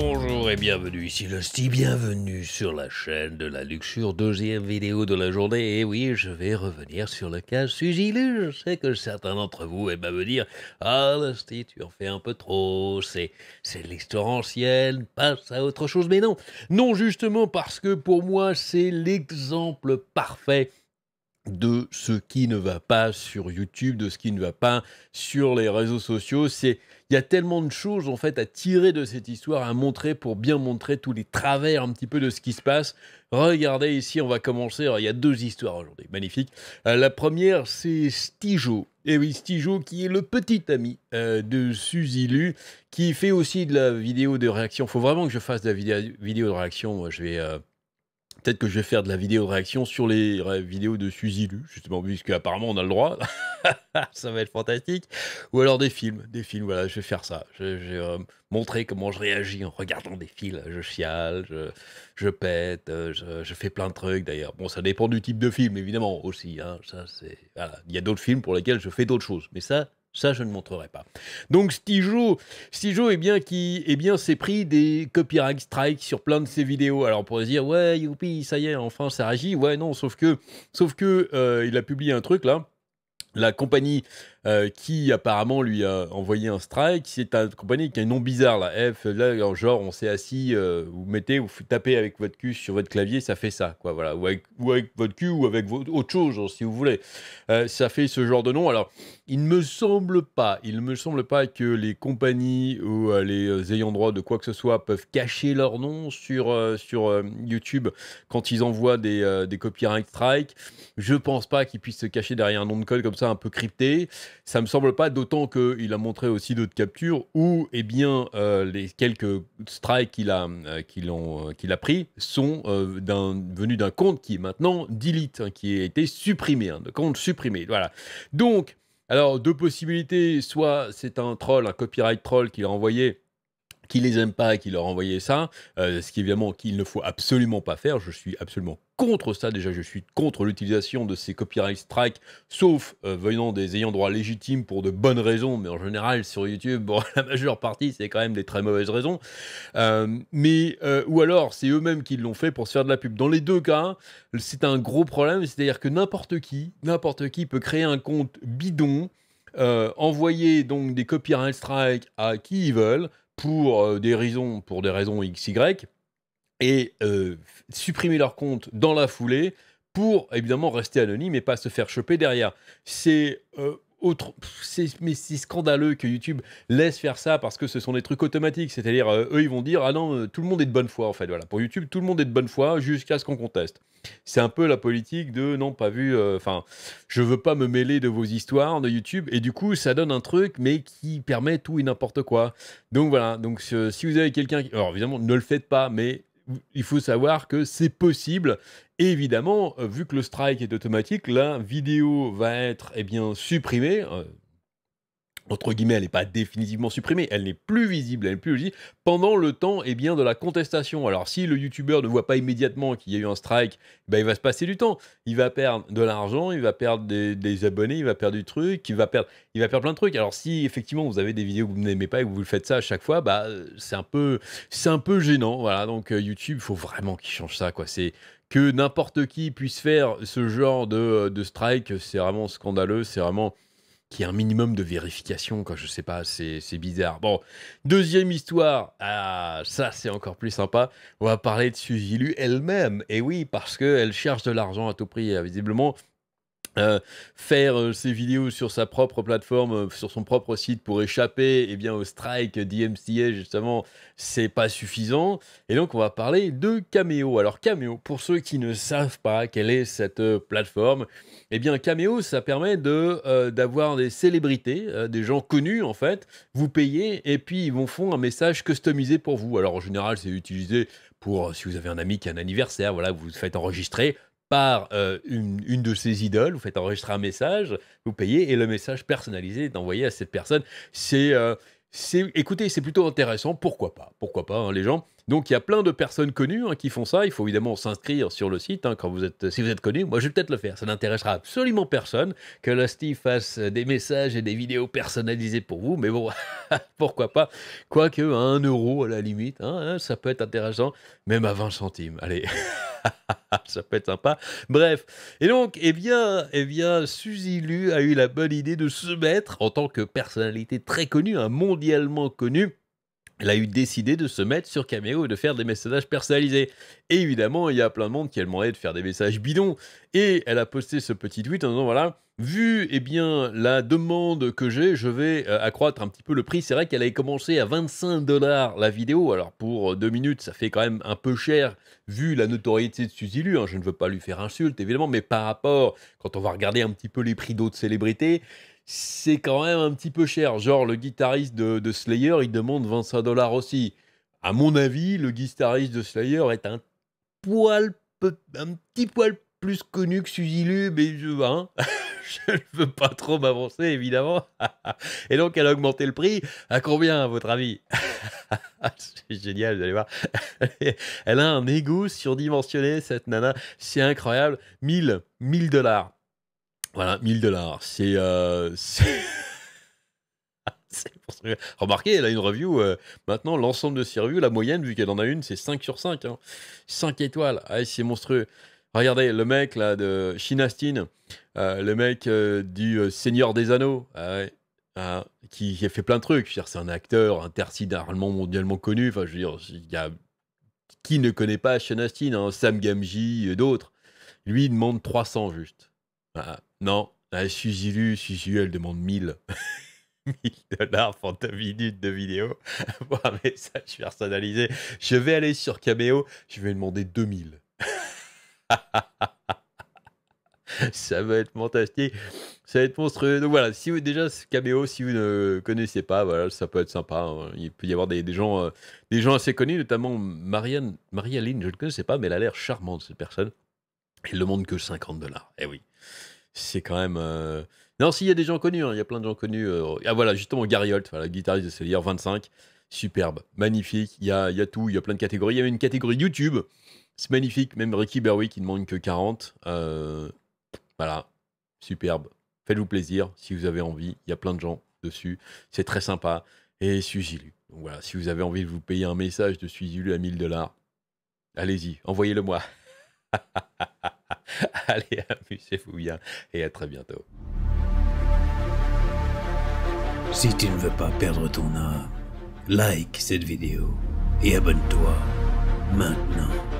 Bonjour et bienvenue, ici sti, bienvenue sur la chaîne de la Luxure, deuxième vidéo de la journée, et oui, je vais revenir sur le cas Suzilu, je sais que certains d'entre vous aiment à me dire « Ah Lusty, tu en fais un peu trop, c'est l'histoire ancienne, passe à autre chose », mais non, non justement parce que pour moi c'est l'exemple parfait de ce qui ne va pas sur YouTube, de ce qui ne va pas sur les réseaux sociaux, c'est il y a tellement de choses en fait à tirer de cette histoire, à montrer pour bien montrer tous les travers un petit peu de ce qui se passe. Regardez ici, on va commencer. il y a deux histoires aujourd'hui, magnifique. Euh, la première, c'est Stijo. Et eh oui, Stijo, qui est le petit ami euh, de Suzy Lu, qui fait aussi de la vidéo de réaction. Il faut vraiment que je fasse de la vidéo de réaction. Moi, je vais euh, Peut-être que je vais faire de la vidéo de réaction sur les vidéos de Suzy Lu, justement, puisque apparemment on a le droit. ça va être fantastique. Ou alors des films, des films, voilà, je vais faire ça. Je, vais euh, montrer comment je réagis en regardant des films. Je chiale, je, pète, euh, je, je, fais plein de trucs d'ailleurs. Bon, ça dépend du type de film, évidemment, aussi. Hein. Ça, c'est, voilà. Il y a d'autres films pour lesquels je fais d'autres choses. Mais ça, ça, je ne montrerai pas. Donc, Stijo, Stijo eh bien, qui, est eh bien, s'est pris des copyright strikes sur plein de ses vidéos. Alors, on pourrait se dire, ouais, youpi, ça y est, enfin, ça agit. Ouais, non, sauf que, sauf que, euh, il a publié un truc, là. La compagnie euh, qui apparemment lui a envoyé un strike. C'est une compagnie qui a un nom bizarre là. F, là, genre on s'est assis, euh, vous mettez, ou tapez avec votre cul sur votre clavier, ça fait ça, quoi, voilà. Ou avec, votre cul ou avec autre chose, hein, si vous voulez. Euh, ça fait ce genre de nom. Alors, il ne me semble pas, il me semble pas que les compagnies ou les ayants droit de quoi que ce soit peuvent cacher leur nom sur, sur YouTube quand ils envoient des, des copyright strikes. Je ne pense pas qu'ils puissent se cacher derrière un nom de code comme ça un peu crypté ça me semble pas, d'autant qu'il a montré aussi d'autres captures où eh bien, euh, les quelques strikes qu'il a, euh, euh, qu'il a pris sont venus d'un compte qui est maintenant delete, hein, qui a été supprimé, un hein, compte supprimé. Voilà. Donc, alors, deux possibilités, soit c'est un troll, un copyright troll qu'il a envoyé qui les aiment pas et qui leur envoyaient ça, euh, ce qui évidemment qu'il ne faut absolument pas faire. Je suis absolument contre ça déjà, je suis contre l'utilisation de ces copyright strikes, sauf euh, venant des ayants droit légitimes pour de bonnes raisons, mais en général sur YouTube, bon, la majeure partie c'est quand même des très mauvaises raisons. Euh, mais ou alors c'est eux-mêmes qui l'ont fait pour se faire de la pub. Dans les deux cas, c'est un gros problème, c'est-à-dire que n'importe qui, n'importe qui peut créer un compte bidon. envoyer donc des copyright strikes à qui ils veulent, pour euh, des raisons, pour des raisons XY, et euh, supprimer leur compte dans la foulée pour évidemment rester anonyme et pas se faire choper derrière. C'est euh, mais c'est scandaleux que YouTube laisse faire ça parce que ce sont des trucs automatiques. C'est-à-dire, euh, eux, ils vont dire ah non, euh, tout le monde est de bonne foi en fait. Voilà, pour YouTube, tout le monde est de bonne foi jusqu'à ce qu'on conteste. C'est un peu la politique de non pas vu. Euh, enfin, je veux pas me mêler de vos histoires de YouTube. Et du coup, ça donne un truc, mais qui permet tout et n'importe quoi. Donc voilà. Donc si vous avez quelqu'un, alors évidemment, ne le faites pas, mais il faut savoir que c'est possible. évidemment, euh, vu que le strike est automatique, la vidéo va être eh bien, supprimée. Euh, entre guillemets, elle n'est pas définitivement supprimée, elle n'est plus visible, elle n'est plus visible, pendant le temps eh bien, de la contestation. Alors si le youtubeur ne voit pas immédiatement qu'il y a eu un strike, eh ben, il va se passer du temps. Il va perdre de l'argent, il va perdre des, abonnés, il va perdre du truc, il va perdre, il va perdre plein de trucs. Alors si effectivement vous avez des vidéos que vous n'aimez pas et que vous faites ça à chaque fois, bah, c'est un, peu, un peu gênant. Voilà, donc euh, YouTube, il faut vraiment qu'il change ça. quoi. C'est Que n'importe qui puisse faire ce genre de strike, c'est vraiment scandaleux, c'est vraiment qui est un minimum de vérification, quand je sais pas, c'est bizarre. Bon, deuxième histoire, ah, ça c'est encore plus sympa, on va parler de Suzy elle-même, et oui, parce qu'elle cherche de l'argent à tout prix, euh, visiblement, euh, faire euh, ses vidéos sur sa propre plateforme, euh, sur son propre site pour échapper eh bien, au strike d'IMCA, justement, c'est pas suffisant. Et donc, on va parler de Cameo. Alors, Cameo, pour ceux qui ne savent pas quelle est cette plateforme, eh bien, Cameo, ça permet de, d'avoir des célébrités, des gens connus, en fait, vous payez et puis ils vont font un message customisé pour vous. Alors, en général, c'est utilisé pour si vous avez un ami qui a un anniversaire, voilà, vous vous faites enregistrer par euh, une, de ses idoles, vous faites enregistrer un message, vous payez, et le message personnalisé est envoyé à cette personne. C'est, euh, c'est, écoutez, c'est plutôt intéressant, pourquoi pas Pourquoi pas, hein, les gens donc il y a plein de personnes connues hein, qui font ça. Il faut évidemment s'inscrire sur le site hein, quand vous êtes, si vous êtes connu. Moi, je vais peut-être le faire. Ça n'intéressera absolument personne que Lusty fasse des messages et des vidéos personnalisées pour vous. Mais bon, pourquoi pas Quoique à 1 euro à la limite, hein, ça peut être intéressant. Même à 20 centimes. Allez. ça peut être sympa. Bref. Et donc, eh bien, eh bien, Suzy Lu a eu la bonne idée de se mettre, en tant que personnalité très connue, mondialement connue, elle a eu décidé de se mettre sur Cameo et de faire des messages personnalisés. Et évidemment, il y a plein de monde qui a demandé de faire des messages bidons. Et elle a posté ce petit tweet en disant voilà, vu eh bien, la demande que j'ai, je vais euh, accroître un petit peu le prix. C'est vrai qu'elle avait commencé à 25 dollars la vidéo. Alors pour euh, deux minutes, ça fait quand même un peu cher vu la notoriété de Suzy Lu. Hein. Je ne veux pas lui faire insulte évidemment, mais par rapport, quand on va regarder un petit peu les prix d'autres célébrités, c'est quand même un petit peu cher. Genre, le guitariste de, Slayer, il demande 25 dollars aussi. À mon avis, le guitariste de Slayer est un poil, un petit poil plus connu que Suzy Lube et je, hein, ne veux pas trop m'avancer, évidemment. et donc, elle a augmenté le prix. À combien, à votre avis C'est génial, vous allez voir. elle a un égo surdimensionné, cette nana. C'est incroyable. 1000, 1000 dollars. Voilà, 1000 dollars. C'est. monstrueux. Euh, remarquez, elle a une review. Euh, maintenant, l'ensemble de ses reviews, la moyenne, vu qu'elle en a une, c'est 5 sur 5. 5 hein. étoiles. Ah, c'est monstrueux. Regardez, le mec là de Shinastin, euh, le mec du Seigneur des Anneaux, ah ah, qui, a fait plein de trucs. C'est un acteur intersidéralement mondialement connu. Enfin, qui ne connaît pas Shinastin hein, Sam Gamji et d'autres. Lui, il demande 300 juste. Bah, non, non, la Suzy elle demande 1000. 1000 dollars pour 2 minutes de vidéo pour un message personnalisé. Je vais aller sur Cameo, je vais demander 2000. ça va être fantastique. Ça va être monstrueux. Donc voilà, si vous, déjà ce si vous ne connaissez pas, voilà, ça peut être sympa. Hein. Il peut y avoir des, gens, euh, des gens assez connus, notamment Marianne, marie je ne connaissais pas, mais elle a l'air charmante cette personne. Il le monde que 50 dollars. Eh oui. C'est quand même. Euh, non, s'il y a des gens connus, hein, il y a plein de gens connus. Euh, ah voilà, justement, Gary Holt, voilà, guitariste de Slayer 25. Superbe, magnifique. Il y a, tout, il y a plein de catégories. Il y a une catégorie YouTube. C'est magnifique. Même Ricky Berwick, il ne manque que 40. Euh, voilà, superbe. Faites-vous plaisir si vous avez envie. Il y a plein de gens dessus. C'est très sympa. Et Suzilu. Donc voilà, si vous avez envie de vous payer un message de Suzilu à 1000 dollars, allez-y, envoyez-le moi. Allez, amusez-vous bien et à très bientôt. Si tu ne veux pas perdre ton âme, like cette vidéo et abonne-toi maintenant.